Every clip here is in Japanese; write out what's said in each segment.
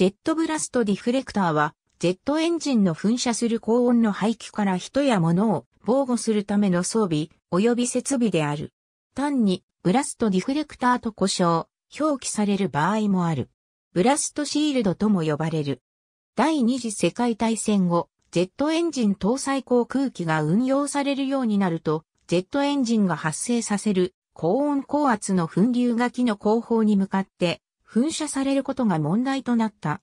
ジェットブラストディフレクターは、ジェットエンジンの噴射する高温の排気から人や物を防護するための装備及び設備である。単にブラストディフレクターと呼称、表記される場合もある。ブラストシールドとも呼ばれる。第二次世界大戦後、ジェットエンジン搭載航空機が運用されるようになると、ジェットエンジンが発生させる高温高圧の噴流が機の後方に向かって噴射されることが問題となった。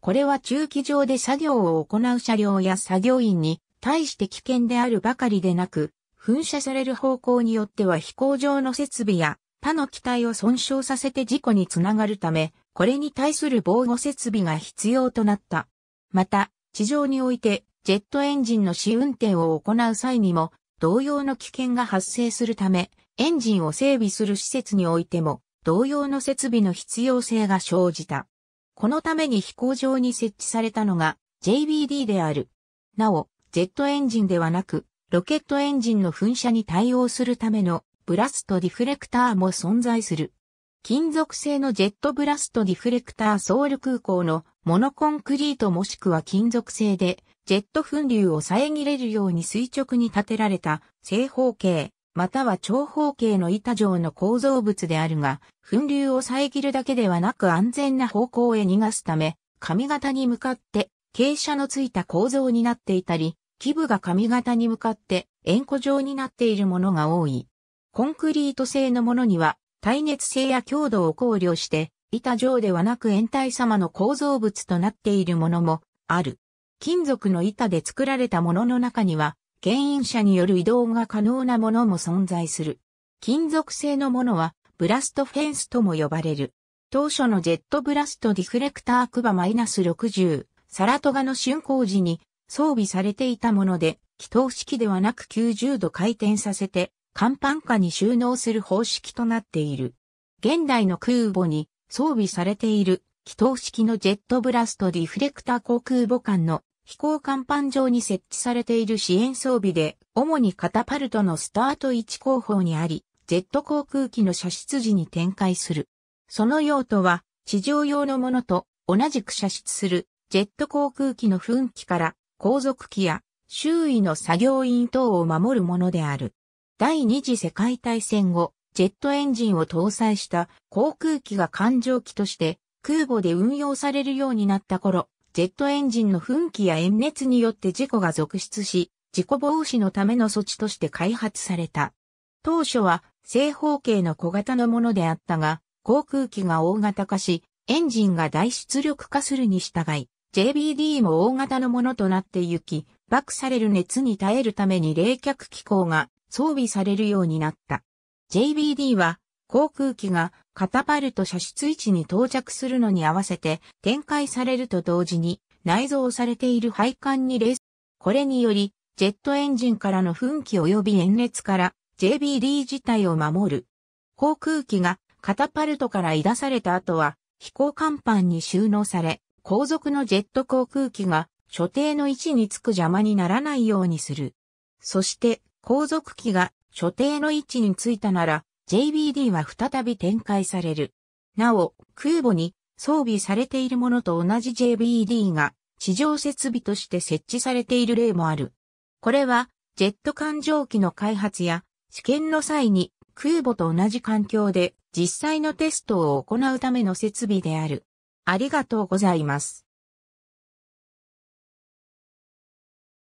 これは駐機場で作業を行う車両や作業員に対して危険であるばかりでなく、噴射される方向によっては飛行場の設備や他の機体を損傷させて事故につながるため、これに対する防護設備が必要となった。また、地上においてジェットエンジンの試運転を行う際にも同様の危険が発生するため、エンジンを整備する施設においても同様の設備の必要性が生じた。このために飛行場に設置されたのが JBD である。なお、ジェットエンジンではなく、ロケットエンジンの噴射に対応するためのブラストディフレクターも存在する。金属製のジェットブラストディフレクターソウル空港のモノコンクリートもしくは金属製でジェット噴流を遮れるように垂直に立てられた正方形または長方形の板状の構造物であるが、粉流を遮るだけではなく安全な方向へ逃がすため、髪型に向かって傾斜のついた構造になっていたり、基部が髪型に向かって円弧状になっているものが多い。コンクリート製のものには耐熱性や強度を考慮して板状ではなく円体様の構造物となっているものもある。金属の板で作られたものの中には牽引車による移動が可能なものも存在する。金属製のものは、ブラストフェンスとも呼ばれる。当初のジェットブラストディフレクタークバ -60、サラトガの竣工時に装備されていたもので、気筒式ではなく90度回転させて、甲板下に収納する方式となっている。現代の空母に装備されている気筒式のジェットブラストディフレクター航空母艦の飛行甲板上に設置されている支援装備で、主にカタパルトのスタート位置後方にあり、ジェット航空機の射出時に展開する。その用途は、地上用のものと同じく射出する、ジェット航空機の噴気から、後続機や周囲の作業員等を守るものである。第二次世界大戦後、ジェットエンジンを搭載した航空機が艦上機として空母で運用されるようになった頃、ジェットエンジンの噴気や炎熱によって事故が続出し、事故防止のための措置として開発された。当初は正方形の小型のものであったが、航空機が大型化し、エンジンが大出力化するに従い、JBD も大型のものとなってゆき、爆される熱に耐えるために冷却機構が装備されるようになった。JBD は航空機がカタパルト射出位置に到着するのに合わせて展開されると同時に内蔵されている配管にレース。これにより、ジェットエンジンからの噴気及び炎熱から JBD 自体を守る。航空機がカタパルトから出された後は飛行甲板に収納され、後続のジェット航空機が所定の位置につく邪魔にならないようにする。そして後続機が所定の位置についたなら JBD は再び展開される。なお、空母に装備されているものと同じ JBD が地上設備として設置されている例もある。これは、ジェット艦上機の開発や試験の際に空母と同じ環境で実際のテストを行うための設備である。ありがとうございます。